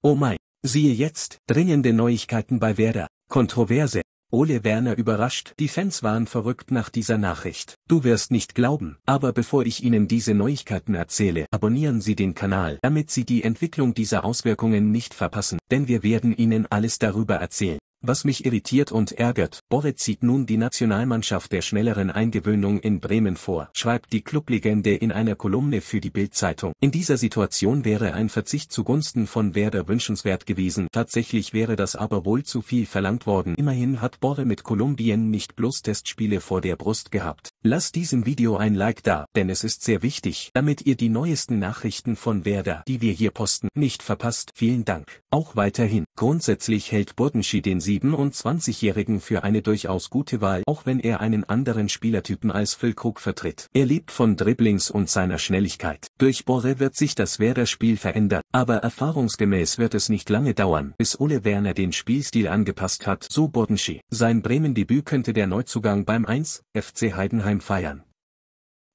Oh mein, siehe jetzt, dringende Neuigkeiten bei Werder, Kontroverse. Ole Werner überrascht, die Fans waren verrückt nach dieser Nachricht. Du wirst nicht glauben, aber bevor ich Ihnen diese Neuigkeiten erzähle, abonnieren Sie den Kanal, damit Sie die Entwicklung dieser Auswirkungen nicht verpassen, denn wir werden Ihnen alles darüber erzählen. Was mich irritiert und ärgert, Borre zieht nun die Nationalmannschaft der schnelleren Eingewöhnung in Bremen vor, schreibt die Clublegende in einer Kolumne für die Bildzeitung. In dieser Situation wäre ein Verzicht zugunsten von Werder wünschenswert gewesen, tatsächlich wäre das aber wohl zu viel verlangt worden. Immerhin hat Borre mit Kolumbien nicht bloß Testspiele vor der Brust gehabt. Lasst diesem Video ein Like da, denn es ist sehr wichtig, damit ihr die neuesten Nachrichten von Werder, die wir hier posten, nicht verpasst. Vielen Dank. Auch weiterhin. Grundsätzlich hält Burdenschi den 27-Jährigen für eine durchaus gute Wahl, auch wenn er einen anderen Spielertypen als Füllkrug vertritt. Er lebt von Dribblings und seiner Schnelligkeit. Durch Borre wird sich das Werder-Spiel verändern, aber erfahrungsgemäß wird es nicht lange dauern, bis Ole Werner den Spielstil angepasst hat, so Burdenschi. Sein Bremen-Debüt könnte der Neuzugang beim 1. FC Heidenheim insgeheim feiern.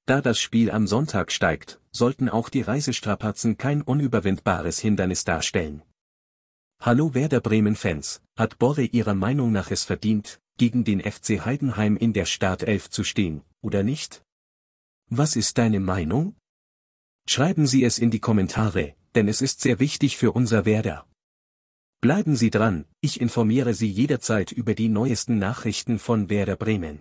Da das Spiel am Sonntag steigt, sollten auch die Reisestrapazen kein unüberwindbares Hindernis darstellen. Hallo Werder Bremen-Fans, hat Borre Ihrer Meinung nach es verdient, gegen den FC Heidenheim in der Startelf zu stehen, oder nicht? Was ist deine Meinung? Schreiben Sie es in die Kommentare, denn es ist sehr wichtig für unser Werder. Bleiben Sie dran, ich informiere Sie jederzeit über die neuesten Nachrichten von Werder Bremen.